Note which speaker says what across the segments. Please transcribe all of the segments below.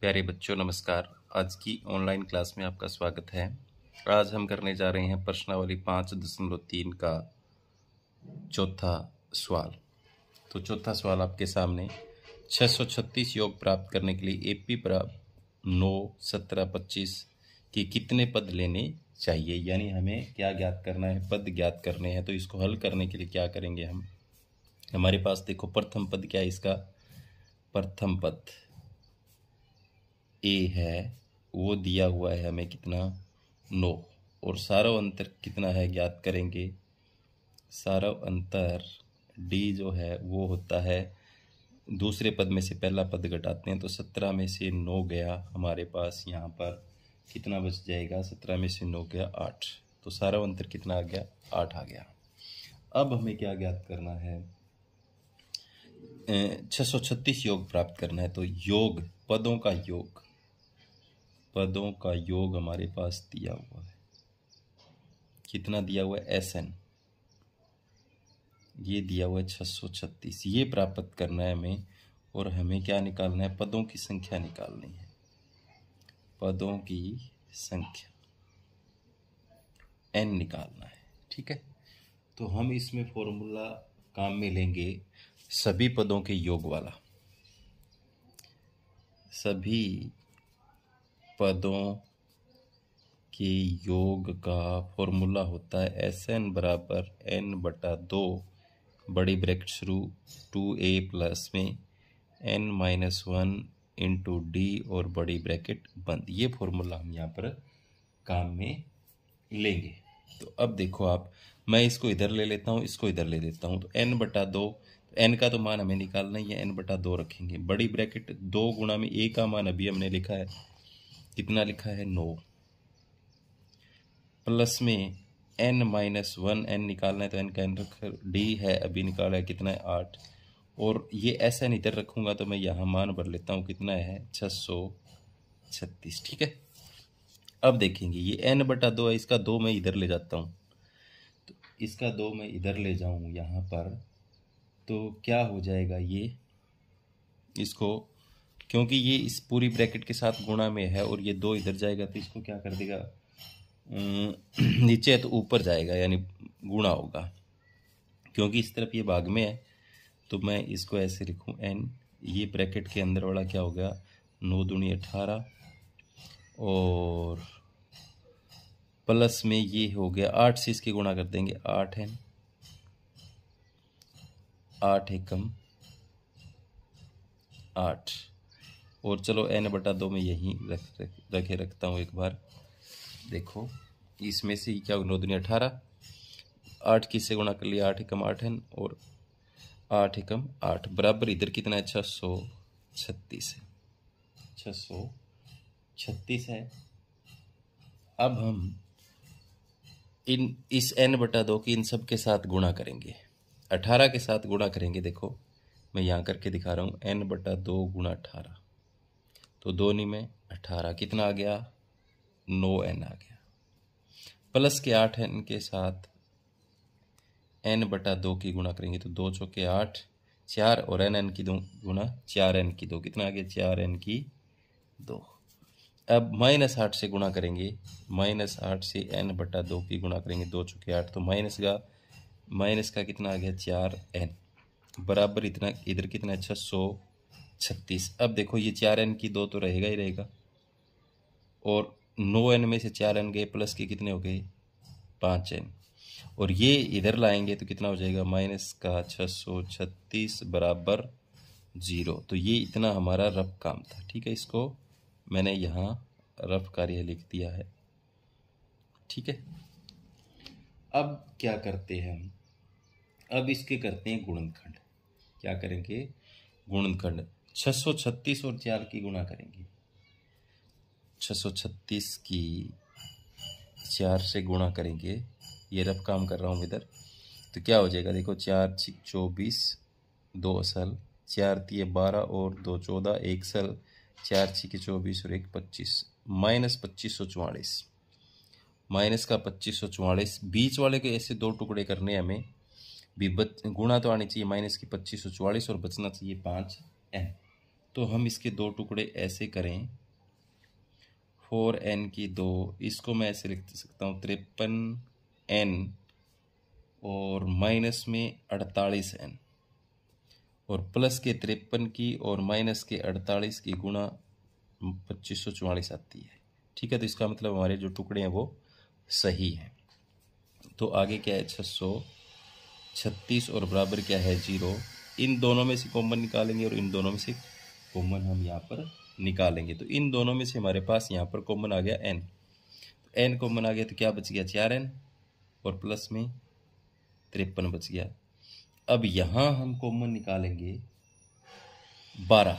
Speaker 1: प्यारे बच्चों नमस्कार आज की ऑनलाइन क्लास में आपका स्वागत है आज हम करने जा रहे हैं प्रश्नावली पाँच दशमलव तीन का चौथा सवाल तो चौथा सवाल आपके सामने छः सौ छत्तीस योग प्राप्त करने के लिए एपी प्राप्त नौ सत्रह पच्चीस के कितने पद लेने चाहिए यानी हमें क्या ज्ञात करना है पद ज्ञात करने हैं तो इसको हल करने के लिए क्या करेंगे हम हमारे पास देखो प्रथम पद क्या है इसका प्रथम पद ए है वो दिया हुआ है हमें कितना नौ और सारा अंतर कितना है ज्ञात करेंगे सारा अंतर डी जो है वो होता है दूसरे पद में से पहला पद घटाते हैं तो सत्रह में से नौ गया हमारे पास यहाँ पर कितना बच जाएगा सत्रह में से नौ गया आठ तो सारा अंतर कितना आ गया आठ आ गया अब हमें क्या ज्ञात करना है छः सौ छत्तीस योग प्राप्त करना है तो योग पदों का योग पदों का योग हमारे पास दिया हुआ है कितना दिया हुआ है एस एन ये दिया हुआ है छः सौ छत्तीस ये प्राप्त करना है हमें और हमें क्या निकालना है पदों की संख्या निकालनी है पदों की संख्या एन निकालना है ठीक है तो हम इसमें फॉर्मूला काम में लेंगे सभी पदों के योग वाला सभी पदों के योग का फॉर्मूला होता है एस एन बराबर एन बटा दो बड़ी ब्रैकेट शुरू टू ए प्लस में N minus one into D और बड़ी ब्रैकेट बंद ये फॉर्मूला हम यहाँ पर काम में लेंगे तो अब देखो आप मैं इसको इधर ले लेता हूँ इसको इधर ले लेता हूँ तो एन बटा दो एन का तो मान हमें निकालना ही है एन बटा दो रखेंगे बड़ी ब्रैकेट दो गुणा में ए का मान अभी हमने लिखा है कितना लिखा है नौ प्लस में एन माइनस वन एन निकालना है तो एन का एन रख डी है अभी निकाला है कितना है आठ और ये ऐसा नहीं इधर रखूँगा तो मैं यहाँ मान भर लेता हूँ कितना है छः सौ छत्तीस ठीक है अब देखेंगे ये एन बटा दो है इसका दो मैं इधर ले जाता हूँ तो इसका दो मैं इधर ले जाऊँ यहाँ पर तो क्या हो जाएगा ये इसको क्योंकि ये इस पूरी ब्रैकेट के साथ गुणा में है और ये दो इधर जाएगा तो इसको क्या कर देगा नीचे तो ऊपर जाएगा यानी गुणा होगा क्योंकि इस तरफ ये भाग में है तो मैं इसको ऐसे लिखूँ एन ये ब्रैकेट के अंदर वाला क्या हो गया नौ दुनी अठारह और प्लस में ये हो गया आठ से इसके गुणा कर देंगे आठ एन आठ एकम आठ और चलो एन बटा दो में यहीं रख रखे रखता हूँ एक बार देखो इसमें से क्या नौ दुनिया अठारह आठ किससे गुणा कर लिया आठ एकम आठ है और आठ एकम आठ बराबर इधर कितना है छः सौ छत्तीस है छः सौ छत्तीस है अब हम इन इस एन बटा दो की इन सब के साथ गुणा करेंगे अठारह के साथ गुणा करेंगे देखो मैं यहाँ करके दिखा रहा हूँ एन बटा दो गुणा अठारह तो दोनी में अठारह कितना आ गया नो एन आ गया प्लस के आठ एन के साथ एन बटा दो की गुणा करेंगे तो दो चौके आठ चार और एन एन की दो गुणा चार एन की दो कितना आ गया चार एन की दो अब माइनस आठ से गुणा करेंगे माइनस आठ से एन बटा दो की गुणा करेंगे दो चौके आठ तो माइनस का माइनस का कितना आ गया चार एन बराबर इतना इधर कितना अच्छा सौ छत्तीस अब देखो ये चार एन की दो तो रहेगा ही रहेगा और नौ एन में से चार एन गए प्लस के कितने हो गए पाँच एन और ये इधर लाएंगे तो कितना हो जाएगा माइनस का छः सौ छत्तीस बराबर जीरो तो ये इतना हमारा रफ काम था ठीक है इसको मैंने यहाँ रफ कार्य लिख दिया है ठीक है अब क्या करते हैं हम अब इसके करते हैं गुणनखंड क्या करेंगे गुणनखंड 636 और चार की गुणा करेंगे 636 की चार से गुणा करेंगे ये रफ काम कर रहा हूँ इधर तो क्या हो जाएगा देखो चार चौबीस दो असल चार तीय बारह और दो चौदह एक सल चार छिके चौबीस और एक पच्चीस माइनस पच्चीस सौ चवालीस माइनस का पच्चीस सौ चवालीस बीच वाले के ऐसे दो टुकड़े करने हमें भी बच गुणा तो आनी चाहिए माइनस की पच्चीस सौ चवालीस और बचना चाहिए पाँच एम तो हम इसके दो टुकड़े ऐसे करें फोर एन की दो इसको मैं ऐसे लिख सकता हूँ तिरपन एन और माइनस में अड़तालीस एन और प्लस के तिरपन की और माइनस के अड़तालीस की गुणा पच्चीस सौ चवालीस आती है ठीक है तो इसका मतलब हमारे जो टुकड़े हैं वो सही हैं तो आगे क्या है छः सौ छत्तीस और बराबर क्या है जीरो इन दोनों में से कॉमन निकालेंगे और इन दोनों में से कॉमन हम यहाँ पर निकालेंगे तो इन दोनों में से हमारे पास यहाँ पर कॉमन आ गया एन एन कॉमन आ गया तो क्या बच गया चार एन और प्लस में तिरपन बच गया अब यहाँ हम कॉमन निकालेंगे बारह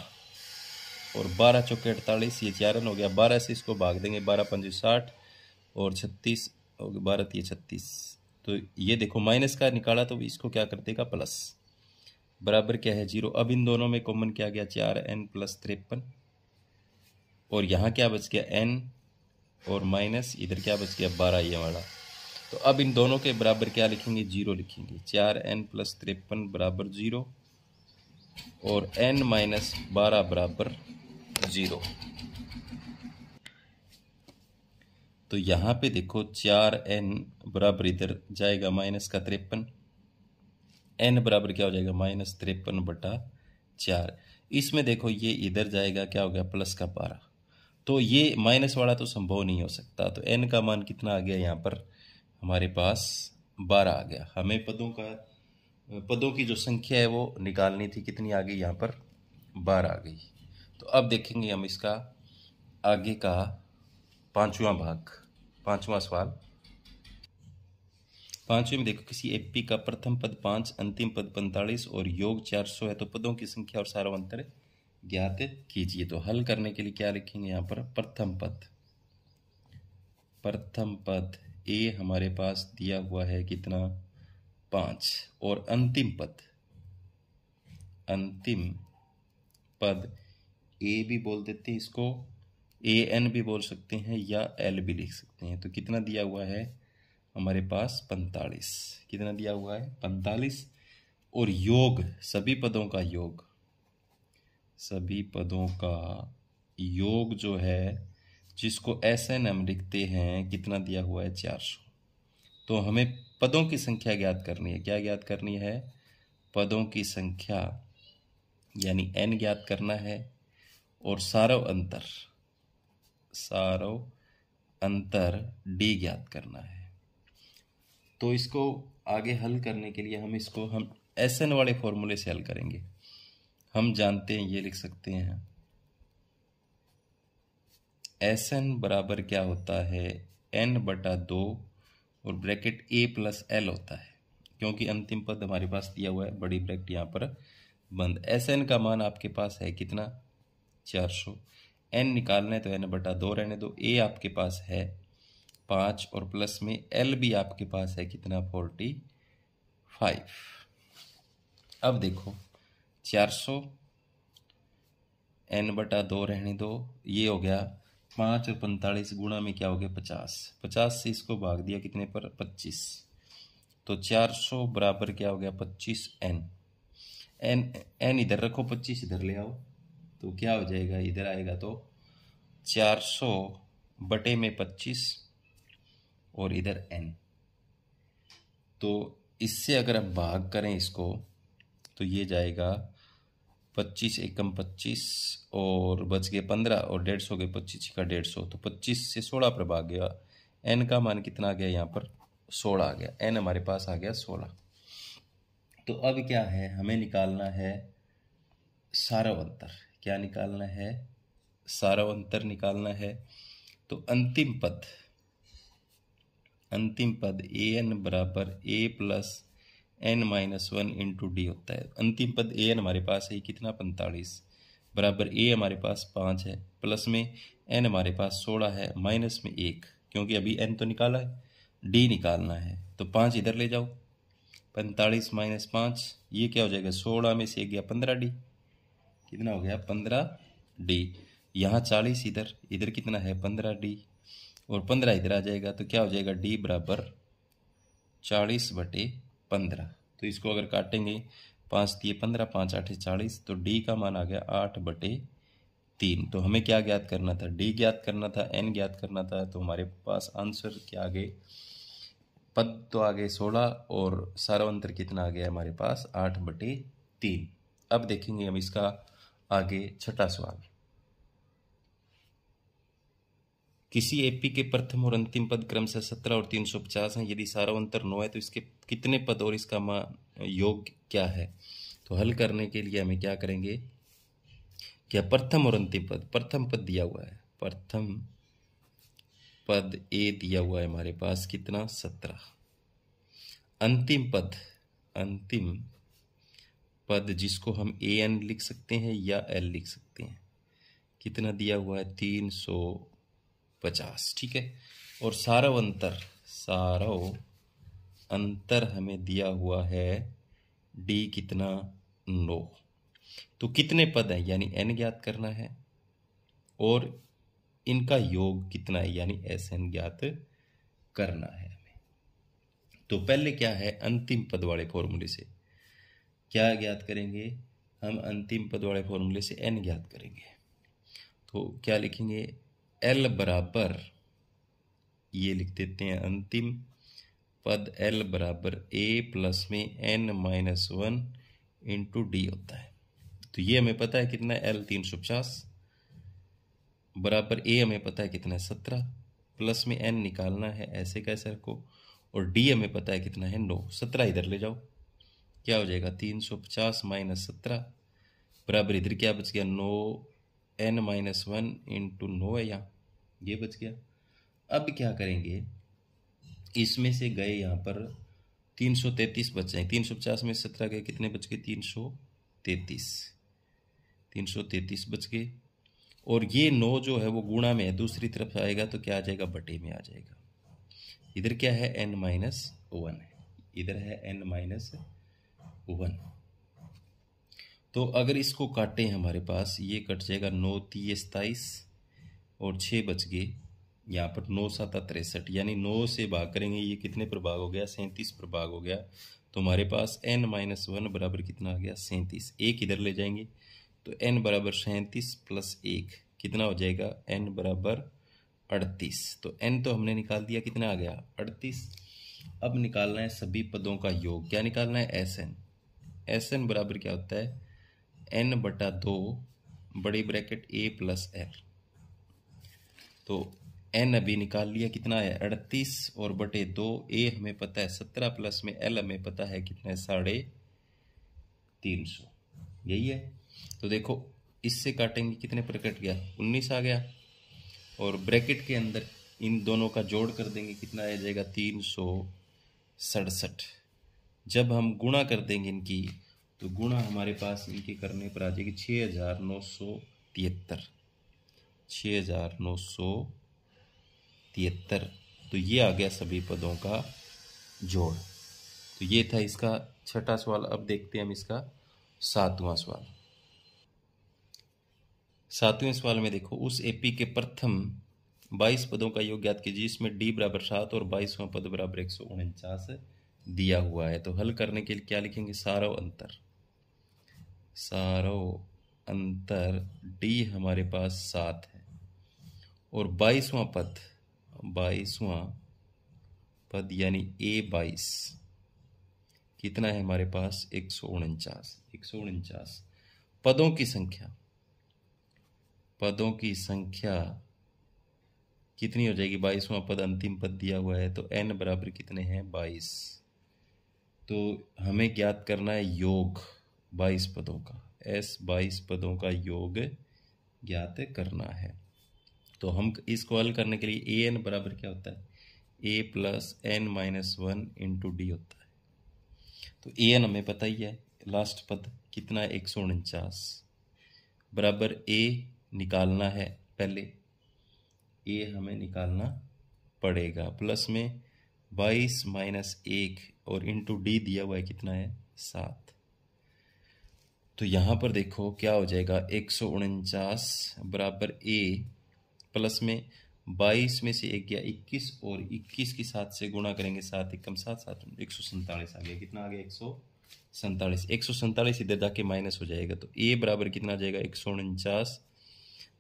Speaker 1: और बारह चौके अड़तालीस ये चार एन हो गया बारह से इसको भाग देंगे बारह पंजे साठ और छत्तीस गया बारह छत्तीस तो ये देखो माइनस का निकाला तो इसको क्या कर देगा प्लस बराबर क्या है जीरो अब इन दोनों में कॉमन क्या गया चार एन प्लस तिरपन और यहाँ क्या बच गया एन और माइनस इधर क्या बच गया बारह ये वाला तो अब इन दोनों के बराबर क्या लिखेंगे जीरो लिखेंगे चार एन प्लस तिरपन बराबर जीरो और एन माइनस बारह बराबर जीरो तो यहाँ पे देखो चार एन बराबर इधर जाएगा माइनस का तिरपन एन बराबर क्या हो जाएगा माइनस तिरपन बटा चार इसमें देखो ये इधर जाएगा क्या हो गया प्लस का बारह तो ये माइनस वाला तो संभव नहीं हो सकता तो एन का मान कितना आ गया यहाँ पर हमारे पास बारह आ गया हमें पदों का पदों की जो संख्या है वो निकालनी थी कितनी आ गई यहाँ पर बारह आ गई तो अब देखेंगे हम इसका आगे का पांचवा भाग पांचवा सवाल पांचवें में देखो किसी एपी का प्रथम पद पांच अंतिम पद पैंतालीस और योग चार सौ है तो पदों की संख्या और सारा अंतर ज्ञात कीजिए तो हल करने के लिए क्या लिखेंगे यहाँ पर प्रथम पद प्रथम पद ए हमारे पास दिया हुआ है कितना पांच और अंतिम पद अंतिम पद ए भी बोल देते हैं इसको ए एन भी बोल सकते हैं या एल भी लिख सकते हैं तो कितना दिया हुआ है हमारे पास पैंतालीस कितना दिया हुआ है पैंतालीस और योग सभी पदों का योग सभी पदों का योग जो है जिसको ऐसे एन हम लिखते हैं कितना दिया हुआ है चार सौ तो हमें पदों की संख्या ज्ञात करनी है क्या ज्ञात करनी है पदों की संख्या यानी एन ज्ञात करना है और सारव अंतर सारव अंतर डी ज्ञात करना है तो इसको आगे हल करने के लिए हम इसको हम एस एन वाले फॉर्मूले से हल करेंगे हम जानते हैं ये लिख सकते हैं एस एन बराबर क्या होता है एन बटा दो और ब्रैकेट ए प्लस एल होता है क्योंकि अंतिम पद हमारे पास दिया हुआ है बड़ी ब्रैकेट यहाँ पर बंद एस एन का मान आपके पास है कितना चार सौ एन निकालना है तो एन बटा दो रहने दो ए आपके पास है पाँच और प्लस में एल भी आपके पास है कितना फोर्टी फाइव अब देखो चार सौ एन बटा दो रहने दो ये हो गया पाँच और पैंतालीस गुणा में क्या हो गया पचास पचास से इसको भाग दिया कितने पर पच्चीस तो चार सौ बराबर क्या हो गया पच्चीस एन एन एन इधर रखो पच्चीस इधर ले आओ तो क्या हो जाएगा इधर आएगा तो चार सौ बटे में पच्चीस और इधर एन तो इससे अगर हम भाग करें इसको तो ये जाएगा पच्चीस एकम पच्चीस और बच गए पंद्रह और डेढ़ सौ गए पच्चीस का डेढ़ सौ तो पच्चीस से सोलह पर भाग गया एन का मान कितना आ गया यहाँ पर सोलह आ गया एन हमारे पास आ गया सोलह तो अब क्या है हमें निकालना है सारव अंतर क्या निकालना है सारव अंतर निकालना है तो अंतिम पद अंतिम पद ए एन बराबर A plus N minus one into D होता है अंतिम पद ए एन हमारे पास है कितना पैंतालीस बराबर ए हमारे पास पाँच है प्लस में एन हमारे पास सोलह है माइनस में एक क्योंकि अभी एन तो निकाला है डी निकालना है तो पाँच इधर ले जाओ पैंतालीस माइनस पाँच ये क्या हो जाएगा सोलह में से एक गया पंद्रह डी कितना हो गया पंद्रह डी यहाँ चालीस इधर इधर कितना है पंद्रह डी और पंद्रह इधर आ जाएगा तो क्या हो जाएगा डी बराबर चालीस बटे पंद्रह तो इसको अगर काटेंगे पाँच दिए पंद्रह पाँच आठ चालीस तो डी का मान आ गया आठ बटे तीन तो हमें क्या ज्ञात करना था डी ज्ञात करना था एन ज्ञात करना था तो हमारे पास आंसर क्या आ गए पद तो आ गए सोलह और सारावंतर कितना आ गया हमारे पास आठ बटे तीन अब देखेंगे हम इसका आगे छठा सवाल किसी एपी के प्रथम और अंतिम पद क्रम से सत्रह और तीन सौ पचास हैं यदि सारा अंतर नौ है तो इसके कितने पद और इसका मा योग क्या है तो हल करने के लिए हमें क्या करेंगे क्या प्रथम और अंतिम पद प्रथम पद दिया हुआ है प्रथम पद ए दिया हुआ है हमारे पास कितना सत्रह अंतिम पद अंतिम पद जिसको हम ए एन लिख सकते हैं या एल लिख सकते हैं कितना दिया हुआ है तीन सौ पचास ठीक है और सारव अंतर सारव अंतर हमें दिया हुआ है डी कितना नो तो कितने पद हैं यानी एन ज्ञात करना है और इनका योग कितना है यानी एस एन ज्ञात करना है हमें तो पहले क्या है अंतिम पद वाले फॉर्मूले से क्या ज्ञात करेंगे हम अंतिम पद वाले फॉर्मूले से एन ज्ञात करेंगे तो क्या लिखेंगे एल बराबर ये लिख देते हैं अंतिम पद एल बराबर ए प्लस में N minus one into D होता है तो ये हमें पता है कितना एल तीन सौ पचास बराबर ए हमें पता है कितना है सत्रह प्लस में एन निकालना है ऐसे कैसे रखो और डी हमें पता है कितना है नौ सत्रह इधर ले जाओ क्या हो जाएगा तीन सौ पचास माइनस सत्रह बराबर इधर क्या बच गया नौ एन माइनस वन इंटू नो है यहाँ ये बच गया अब क्या करेंगे इसमें से गए यहाँ पर तीन सौ तैंतीस बचे हैं तीन सौ पचास में सत्रह गए कितने बच गए तीन सौ तैंतीस तीन सौ तैंतीस बच गए और ये नौ जो है वो गुणा में है दूसरी तरफ आएगा तो क्या आ जाएगा बटे में आ जाएगा इधर क्या है एन माइनस वन है इधर है एन माइनस वन तो अगर इसको काटें हमारे पास ये कट जाएगा नौ तीय सताईस और छः बच गए यहाँ पर नौ सात तिरसठ यानी नौ से भाग करेंगे ये कितने पर भाग हो गया सैंतीस पर भाग हो गया तो हमारे पास एन माइनस वन बराबर कितना आ गया सैंतीस एक इधर ले जाएंगे तो एन बराबर सैंतीस प्लस एक कितना हो जाएगा एन बराबर अड़तीस तो एन तो हमने निकाल दिया कितना आ गया अड़तीस अब निकालना है सभी पदों का योग क्या निकालना है एस एन एस एन बराबर क्या होता है एन बटा दो बड़ी ब्रैकेट ए प्लस एल तो एन अभी निकाल लिया कितना है अड़तीस और बटे दो ए हमें पता है सत्रह प्लस में एल हमें पता है कितना है साढ़े तीन सौ यही है तो देखो इससे काटेंगे कितने पर कट गया उन्नीस आ गया और ब्रैकेट के अंदर इन दोनों का जोड़ कर देंगे कितना आ जाएगा तीन सौ सड़सठ जब हम गुणा कर देंगे इनकी तो गुणा हमारे पास इनके करने पर आ जाएगी छः हज़ार नौ सौ तिहत्तर छः हज़ार नौ सौ तिहत्तर तो ये आ गया सभी पदों का जोड़ तो ये था इसका छठा सवाल अब देखते हैं हम इसका सातवां सवाल सातवें सवाल में देखो उस एपी के प्रथम बाईस पदों का योग ज्ञात कीजिए इसमें डी बराबर सात और बाईसवां पद बराबर एक सौ उनचास दिया हुआ है तो हल करने के लिए क्या लिखेंगे सारव अंतर सारो अंतर डी हमारे पास सात है और बाईसवां पद बाईसवां पद यानी ए बाईस कितना है हमारे पास एक सौ उनचास एक सौ उनचास पदों की संख्या पदों की संख्या कितनी हो जाएगी बाईसवां पद अंतिम पद दिया हुआ है तो एन बराबर कितने हैं बाईस तो हमें ज्ञात करना है योग बाईस पदों का एस बाईस पदों का योग ज्ञात करना है तो हम इसको हल करने के लिए ए एन बराबर क्या होता है A plus N minus one into D होता है तो ए एन हमें पता ही है लास्ट पद कितना है एक सौ उनचास बराबर ए निकालना है पहले ए हमें निकालना पड़ेगा प्लस में बाईस माइनस एक और इंटू डी दिया हुआ है कितना है सात तो यहाँ पर देखो क्या हो जाएगा एक सौ उनचास बराबर ए प्लस में बाईस में से एक गया इक्कीस और इक्कीस के साथ से गुणा करेंगे सात एक कम सात सात एक सौ सैंतालीस आ गया कितना आ गया एक सौ सैंतालीस एक सौ सैंतालीस इधर जाके माइनस हो जाएगा तो ए बराबर कितना आ जाएगा एक सौ उनचास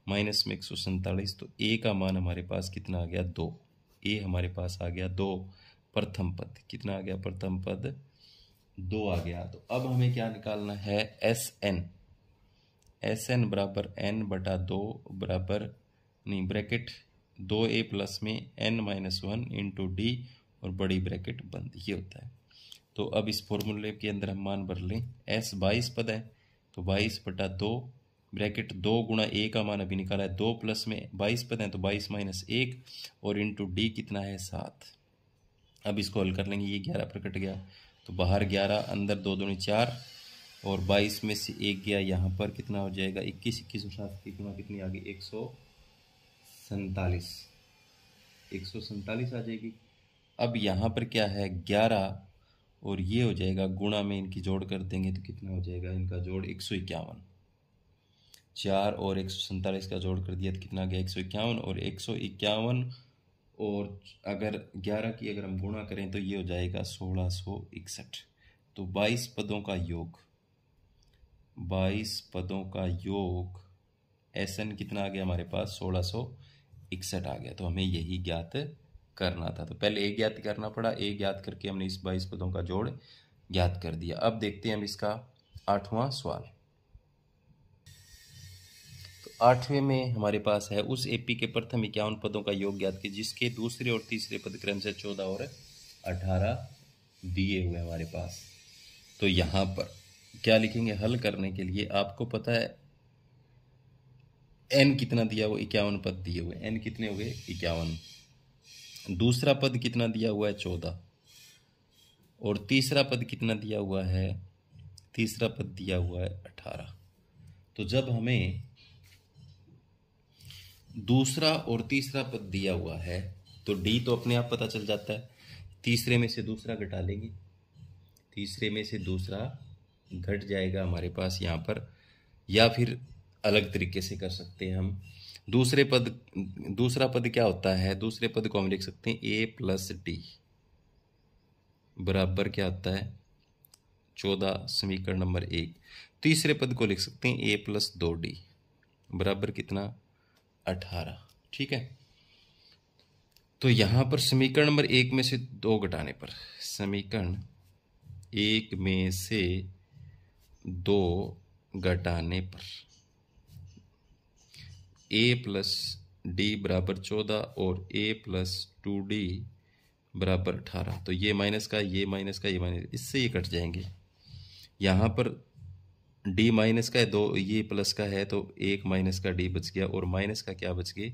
Speaker 1: माइनस में एक सौ सैंतालीस तो ए का मान हमारे पास कितना आ गया दो ए हमारे पास आ गया दो प्रथम पद कितना आ गया प्रथम पद दो आ गया तो अब हमें क्या निकालना है एस एन एस एन बराबर एन बटा दो बराबर नहीं ब्रैकेट दो ए प्लस में N minus one into D और बड़ी ब्रैकेट बंद ये होता है तो अब इस फॉर्मूले के अंदर हम मान भर लें एस बाईस पद है तो बाईस बटा दो ब्रैकेट दो गुणा ए का मान अभी निकाला है दो प्लस में बाईस पद है तो बाईस माइनस एक और इंटू डी कितना है सात अब इसको हल कर लेंगे ये ग्यारह प्रकट गया तो बाहर ग्यारह अंदर दो दूनी चार और बाईस में से एक गया यहाँ पर कितना हो जाएगा इक्कीस इक्कीस और सात की गुना कितनी आ गई एक सौ सैंतालीस एक सौ सैंतालीस आ जाएगी अब यहाँ पर क्या है ग्यारह और ये हो जाएगा गुणा में इनकी जोड़ कर देंगे तो कितना हो जाएगा इनका जोड़ एक सौ इक्यावन चार और एक सौ सैंतालीस का जोड़ कर दिया तो कितना गया एक सौ इक्यावन और एक सौ इक्यावन और अगर ग्यारह की अगर हम गुणा करें तो ये हो जाएगा सोलह सौ इकसठ तो बाईस पदों का योग बाईस पदों का योग एस एन कितना आ गया हमारे पास सोलह सौ इकसठ आ गया तो हमें यही ज्ञात करना था तो पहले एक ज्ञात करना पड़ा एक ज्ञात करके हमने इस बाईस पदों का जोड़ ज्ञात कर दिया अब देखते हैं हम इसका आठवां सवाल आठवें में हमारे पास है उस एपी के प्रथम इक्यावन पदों का योग ज्ञात कीजिए जिसके दूसरे और तीसरे पद क्रम से चौदह और अठारह दिए हुए हमारे पास तो यहाँ पर क्या लिखेंगे हल करने के लिए आपको पता है एन कितना दिया हुआ इक्यावन पद दिए हुए एन कितने हुए इक्यावन दूसरा पद कितना दिया हुआ है चौदह और तीसरा पद कितना दिया हुआ है तीसरा पद दिया हुआ है अठारह तो जब हमें दूसरा और तीसरा पद दिया हुआ है तो डी तो अपने आप पता चल जाता है तीसरे में से दूसरा घटा लेंगे तीसरे में से दूसरा घट जाएगा हमारे पास यहाँ पर या फिर अलग तरीके से कर सकते हैं हम दूसरे पद दूसरा पद क्या होता है दूसरे पद को हम लिख सकते हैं ए प्लस डी बराबर क्या होता है चौदह समीकरण नंबर एक तीसरे पद को लिख सकते हैं ए प्लस दो डी बराबर कितना अठारह ठीक है तो यहां पर समीकरण नंबर एक में से दो घटाने पर समीकरण एक में से दो घटाने पर ए प्लस डी बराबर चौदह और ए प्लस टू डी बराबर अठारह तो ये माइनस का ये माइनस का ये माइनस इससे ये कट जाएंगे यहां पर डी माइनस का है दो ये प्लस का है तो एक माइनस का डी बच गया और माइनस का क्या बच गया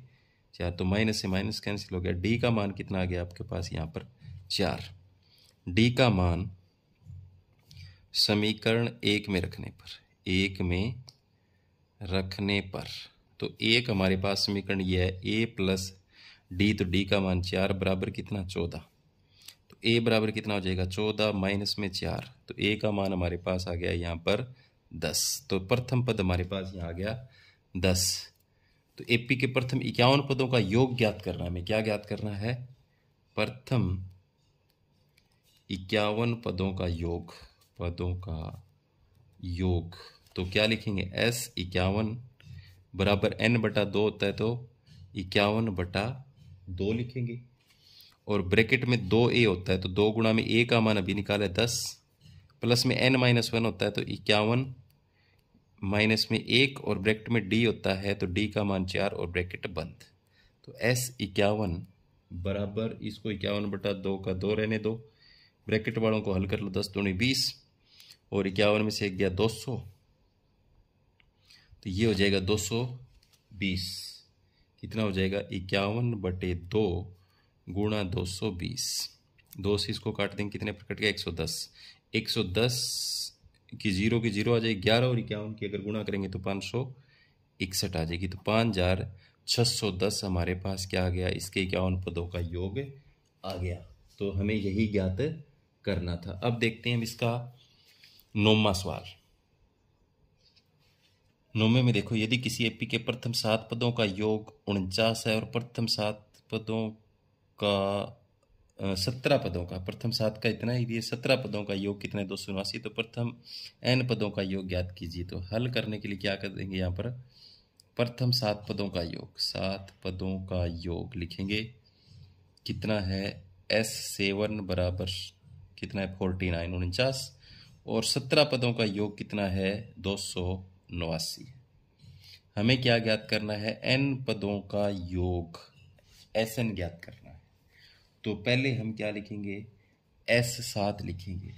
Speaker 1: चार तो माइनस से माइनस कैंसिल हो गया डी का मान कितना आ गया आपके पास यहाँ पर चार डी का मान समीकरण एक में रखने पर एक में रखने पर तो एक हमारे पास समीकरण ये है ए प्लस डी तो डी का मान चार बराबर कितना चौदह तो ए बराबर कितना हो जाएगा चौदह माइनस में चार तो ए का मान हमारे पास आ गया यहाँ पर दस तो प्रथम पद हमारे पास यहाँ आ गया दस तो एपी के प्रथम इक्यावन पदों का योग ज्ञात करना है हमें क्या ज्ञात करना है प्रथम इक्यावन पदों का योग पदों का योग तो क्या लिखेंगे एस इक्यावन बराबर एन बटा दो होता है तो इक्यावन बटा दो लिखेंगे और ब्रैकेट में दो ए होता है तो दो गुणा में ए का मान अभी निकाला है दस प्लस में एन माइनस वन होता है तो इक्यावन माइनस में एक और ब्रैकेट में डी होता है तो डी का मान चार और ब्रैकेट बंद तो एस इक्यावन बराबर इसको इक्यावन बटा दो का दो रहने दो ब्रैकेट वालों को हल कर लो दस दूनी बीस और इक्यावन में से एक गया दो सौ तो ये हो जाएगा दो सौ बीस कितना हो जाएगा इक्यावन बटे दो गुणा दो सौ बीस दो से इसको काट देंगे कितने प्रकट गया एक सौ दस एक सौ दस की जीरो की जीरो आ जाएगी ग्यारह और इक्यावन की अगर गुणा करेंगे तो पाँच सौ इकसठ आ जाएगी तो पाँच हजार छः सौ दस हमारे पास क्या आ गया इसके इक्यावन पदों का योग आ गया तो हमें यही ज्ञात करना था अब देखते हैं इसका नोमा सवाल नौवे में देखो यदि किसी एपी के प्रथम सात पदों का योग उनचास है और प्रथम सात पदों का सत्रह पदों का प्रथम सात का इतना ही दिए सत्रह पदों का योग कितना है दो सौ उनासी तो प्रथम एन पदों का योग ज्ञात कीजिए तो हल करने के लिए क्या कर देंगे यहाँ पर प्रथम सात पदों का योग सात पदों का योग लिखेंगे कितना है एस सेवन बराबर कितना है फोर्टी नाइन उनचास और सत्रह पदों का योग कितना है दो सौ नवासी हमें क्या ज्ञात करना है एन पदों का योग एस एन ज्ञात करना तो पहले हम क्या लिखेंगे एस सात लिखेंगे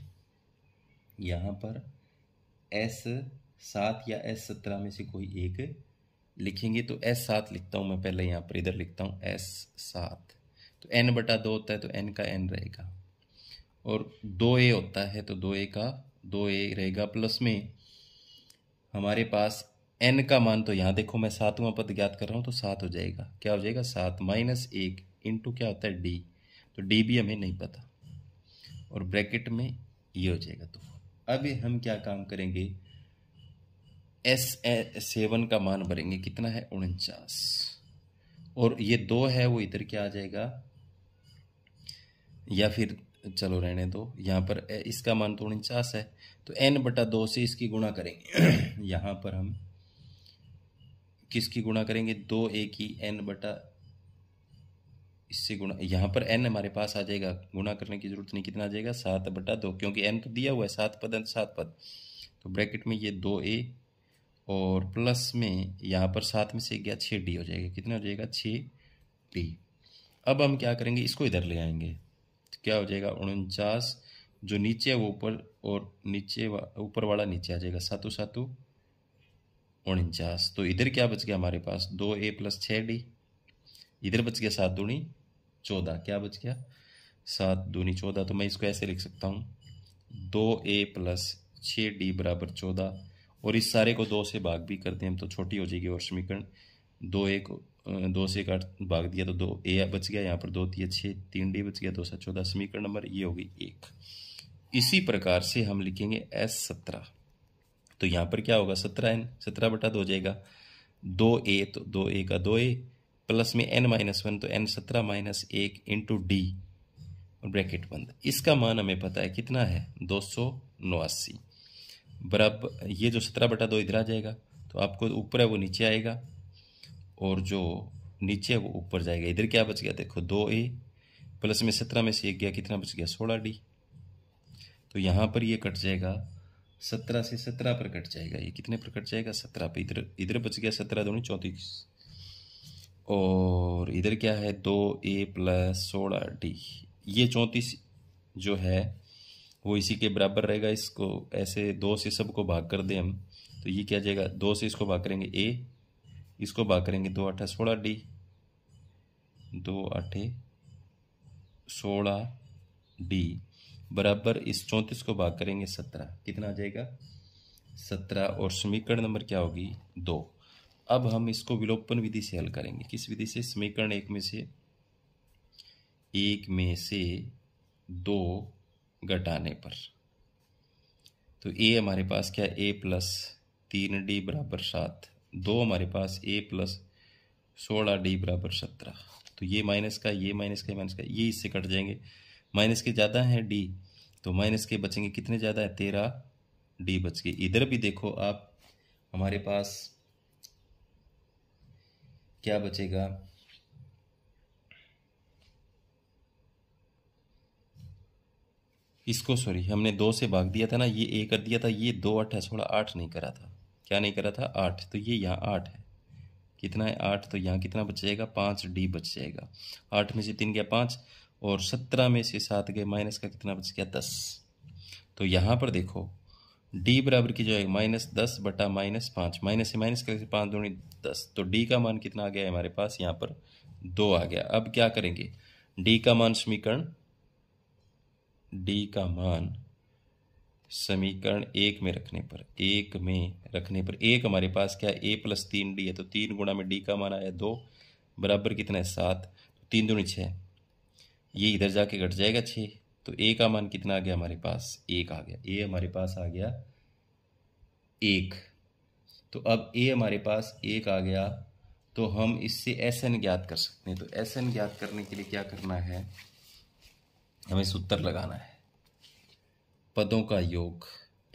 Speaker 1: यहाँ पर एस सात या एस सत्रह में से कोई एक लिखेंगे तो एस सात लिखता हूँ मैं पहले यहाँ पर इधर लिखता हूँ एस सात तो एन बटा दो होता है तो एन का एन रहेगा और दो ए होता है तो दो ए का दो ए रहेगा प्लस में हमारे पास एन का मान तो यहाँ देखो मैं सातवां पद ज्ञात कर रहा हूँ तो सात हो जाएगा क्या हो जाएगा सात माइनस एक इंटू क्या होता है डी तो डी भी हमें नहीं पता और ब्रैकेट में ये हो जाएगा तो अब हम क्या काम करेंगे एस सेवन का मान भरेंगे कितना है उनचास और ये दो है वो इधर क्या आ जाएगा या फिर चलो रहने दो यहाँ पर इसका मान तो उनचास है तो एन बटा दो से इसकी गुणा करेंगे यहाँ पर हम किसकी गुणा करेंगे दो ए की एन बटा इससे गुणा यहाँ पर एन हमारे पास आ जाएगा गुणा करने की जरूरत नहीं कितना आ जाएगा सात बटा दो क्योंकि एन तो दिया हुआ है सात पद सात पद तो ब्रैकेट में ये दो ए और प्लस में यहाँ पर सात में से गया छः डी हो जाएगा कितना हो जाएगा छः डी अब हम क्या करेंगे इसको इधर ले आएंगे तो क्या हो जाएगा उनचास जो नीचे है वो ऊपर और नीचे वा, ऊपर वाला नीचे आ जाएगा सातों सातों उनचास तो इधर क्या बच गया हमारे पास दो ए प्लस छः डी इधर बच गया सात दूनी चौदह क्या बच गया सात दूनी चौदह तो मैं इसको ऐसे लिख सकता हूँ दो ए प्लस छः डी बराबर चौदह और इस सारे को दो से भाग भी करते हैं तो छोटी हो जाएगी और समीकरण दो एक दो से एक भाग दिया तो दो ए बच गया यहाँ पर दो तीन छः तीन डी बच गया दो सौ चौदह समीकरण नंबर ये होगी एक इसी प्रकार से हम लिखेंगे एस सत्रह तो यहाँ पर क्या होगा सत्रह एन सत्रह बटा दो हो जाएगा दो ए तो दो ए का दो ए प्लस में एन माइनस वन तो एन सत्रह माइनस एक इंटू डी ब्रैकेट बंद इसका मान हमें पता है कितना है दो सौ नवासी बराबर ये जो सत्रह बटा दो इधर आ जाएगा तो आपको ऊपर है वो नीचे आएगा और जो नीचे है वो ऊपर जाएगा इधर क्या बच गया देखो दो ए प्लस में सत्रह में से एक गया कितना बच गया सोलह डी तो यहाँ पर ये कट जाएगा सत्रह से सत्रह पर कट जाएगा ये कितने पर कट जाएगा सत्रह पर इधर इधर बच गया सत्रह दोनों चौंतीस और इधर क्या है दो ए प्लस सोलह डी ये चौंतीस जो है वो इसी के बराबर रहेगा इसको ऐसे दो से सबको भाग कर दें हम तो ये क्या जाएगा दो से इसको भाग करेंगे ए इसको भाग करेंगे दो अठे सोलह डी दो अठे सोलह डी बराबर इस चौंतीस को भाग करेंगे सत्रह कितना आ जाएगा सत्रह और समीकरण नंबर क्या होगी दो अब हम इसको विलोपन विधि से हल करेंगे किस विधि से समीकरण एक में से एक में से दो घटाने पर तो ए हमारे पास क्या ए प्लस तीन डी बराबर सात दो हमारे पास ए प्लस सोलह डी बराबर सत्रह तो ये माइनस का ये माइनस का माइनस का ये इससे कट जाएंगे माइनस के ज़्यादा है डी तो माइनस के बचेंगे कितने ज़्यादा है तेरह डी बच गए इधर भी देखो आप हमारे पास क्या बचेगा इसको सॉरी हमने दो से भाग दिया था ना ये ए कर दिया था ये दो है छोड़ा आठ नहीं करा था क्या नहीं करा था आठ तो ये यहाँ आठ है कितना है आठ तो यहाँ कितना बच जाएगा पाँच डी बच जाएगा आठ में से तीन गया पाँच और सत्रह में से सात गए माइनस का कितना बच गया दस तो यहाँ पर देखो डी बराबर की जाएगी माइनस दस बटा माइनस पाँच माइनस से माइनस करके पाँच दूनी दस तो डी का मान कितना आ गया है हमारे पास यहाँ पर दो आ गया अब क्या करेंगे डी का मान समीकरण डी का मान समीकरण एक में रखने पर एक में रखने पर एक हमारे पास क्या है ए प्लस तीन डी है तो तीन गुणा में डी का मान आया दो बराबर कितना है सात तो तीन दूनी छः ये इधर जाके घट जाएगा छः तो ए का मान कितना आ गया हमारे पास एक आ गया ए हमारे पास आ गया एक तो अब ए हमारे पास एक आ गया तो हम इससे एस एन ज्ञात कर सकते हैं तो एस एन ज्ञात करने के लिए क्या करना है हमें सूत्र लगाना है पदों का योग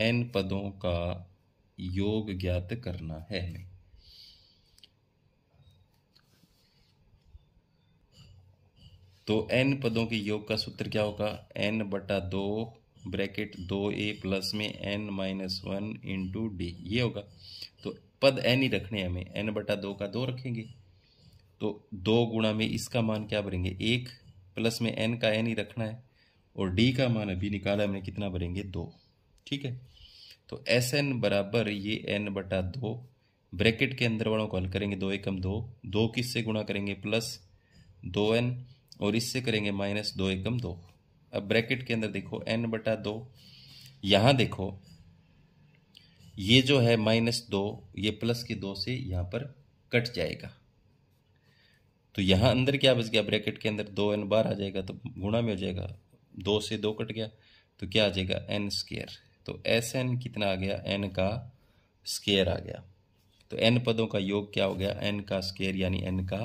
Speaker 1: एन पदों का योग ज्ञात करना है हमें तो एन पदों के योग का सूत्र क्या होगा एन बटा दो ब्रैकेट दो ए प्लस में N minus one into D ये होगा तो पद एन ही रखने हमें एन बटा दो का दो रखेंगे तो दो गुणा में इसका मान क्या भरेंगे एक प्लस में एन का एन ही रखना है और डी का मान अभी निकाला हमने कितना भरेंगे दो ठीक है तो एस एन बराबर ये एन बटा दो ब्रैकेट के अंदर वालों को हल करेंगे दो एकम दो दो किस से गुणा करेंगे प्लस दो एन और इससे करेंगे माइनस दो एकम दो अब ब्रैकेट के अंदर देखो एन बटा दो यहाँ देखो ये जो है माइनस दो ये प्लस के दो से यहाँ पर कट जाएगा तो यहाँ अंदर क्या बच गया ब्रैकेट के अंदर दो एन बार आ जाएगा तो गुणा में हो जाएगा दो से दो कट गया तो क्या आ जाएगा एन स्केयर तो एस एन कितना आ गया एन का स्केयर आ गया तो एन पदों का योग क्या हो गया एन का स्केयर यानी एन का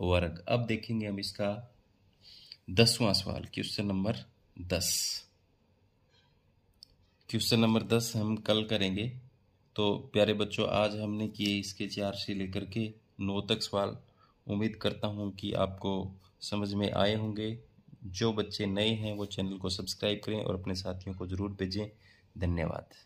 Speaker 1: वर्ग अब देखेंगे हम इसका दसवां सवाल क्वेश्चन नंबर दस क्वेश्चन नंबर दस हम कल करेंगे तो प्यारे बच्चों आज हमने किए इसके चार से लेकर के नौ तक सवाल उम्मीद करता हूँ कि आपको समझ में आए होंगे जो बच्चे नए हैं वो चैनल को सब्सक्राइब करें और अपने साथियों को ज़रूर भेजें धन्यवाद